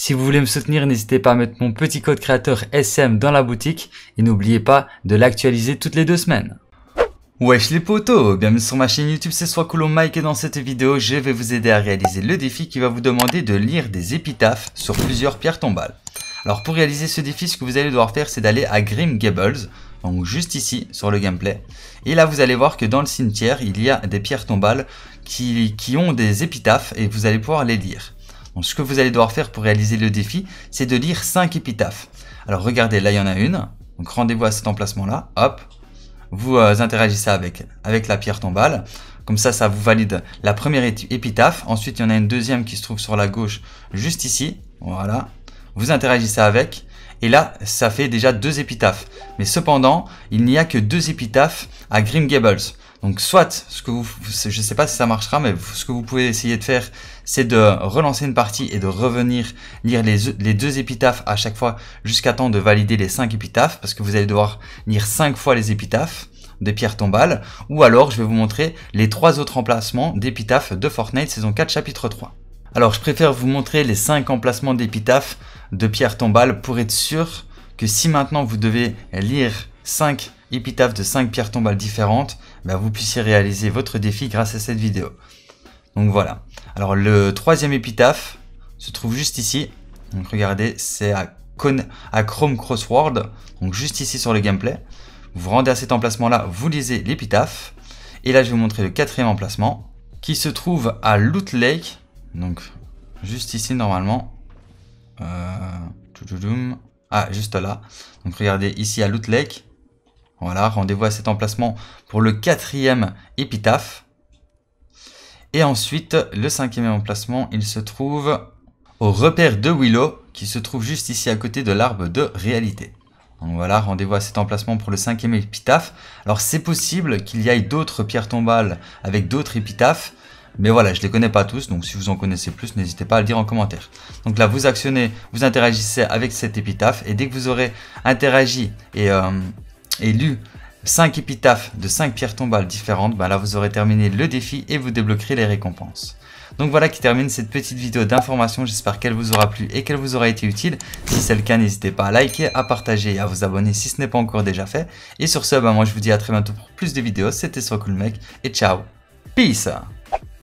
Si vous voulez me soutenir, n'hésitez pas à mettre mon petit code créateur SM dans la boutique et n'oubliez pas de l'actualiser toutes les deux semaines. Wesh les potos, bienvenue sur ma chaîne YouTube, c'est Soit Mike et dans cette vidéo, je vais vous aider à réaliser le défi qui va vous demander de lire des épitaphes sur plusieurs pierres tombales. Alors pour réaliser ce défi, ce que vous allez devoir faire, c'est d'aller à Grim Gables, donc juste ici sur le gameplay. Et là vous allez voir que dans le cimetière, il y a des pierres tombales qui, qui ont des épitaphes et vous allez pouvoir les lire ce que vous allez devoir faire pour réaliser le défi, c'est de lire 5 épitaphes. Alors regardez, là il y en a une. Donc rendez-vous à cet emplacement-là. Hop. Vous euh, interagissez avec, avec la pierre tombale. Comme ça, ça vous valide la première épitaphe. Ensuite, il y en a une deuxième qui se trouve sur la gauche, juste ici. Voilà. Vous interagissez avec. Et là, ça fait déjà deux épitaphes. Mais cependant, il n'y a que deux épitaphes à Grim Gables. Donc soit, ce que vous, je sais pas si ça marchera, mais ce que vous pouvez essayer de faire, c'est de relancer une partie et de revenir lire les, deux épitaphes à chaque fois jusqu'à temps de valider les cinq épitaphes, parce que vous allez devoir lire cinq fois les épitaphes des pierres tombales, ou alors je vais vous montrer les trois autres emplacements d'épitaphes de Fortnite saison 4 chapitre 3. Alors je préfère vous montrer les 5 emplacements d'épitaphe de Pierre tombales pour être sûr que si maintenant vous devez lire 5 épitaphes de 5 pierres tombales différentes, ben, vous puissiez réaliser votre défi grâce à cette vidéo. Donc voilà. Alors le troisième épitaphe se trouve juste ici. Donc regardez, c'est à, à, Chrome Crossword, donc juste ici sur le gameplay. Vous vous rendez à cet emplacement-là, vous lisez l'épitaphe. Et là, je vais vous montrer le quatrième emplacement, qui se trouve à Loot Lake, donc, juste ici, normalement. Euh, ah, juste là. Donc, regardez, ici à Lake. Voilà, rendez-vous à cet emplacement pour le quatrième épitaphe. Et ensuite, le cinquième emplacement, il se trouve au repère de Willow, qui se trouve juste ici à côté de l'arbre de réalité. Donc voilà, rendez-vous à cet emplacement pour le cinquième épitaphe. Alors c'est possible qu'il y ait d'autres pierres tombales avec d'autres épitaphes, mais voilà, je ne les connais pas tous, donc si vous en connaissez plus, n'hésitez pas à le dire en commentaire. Donc là, vous actionnez, vous interagissez avec cette épitaphe, et dès que vous aurez interagi et, euh, lu 5 épitaphes de 5 pierres tombales différentes, ben là vous aurez terminé le défi et vous débloquerez les récompenses. Donc voilà qui termine cette petite vidéo d'information, j'espère qu'elle vous aura plu et qu'elle vous aura été utile. Si c'est le cas, n'hésitez pas à liker, à partager et à vous abonner si ce n'est pas encore déjà fait. Et sur ce, ben moi je vous dis à très bientôt pour plus de vidéos, c'était Soit Cool Mec et ciao, peace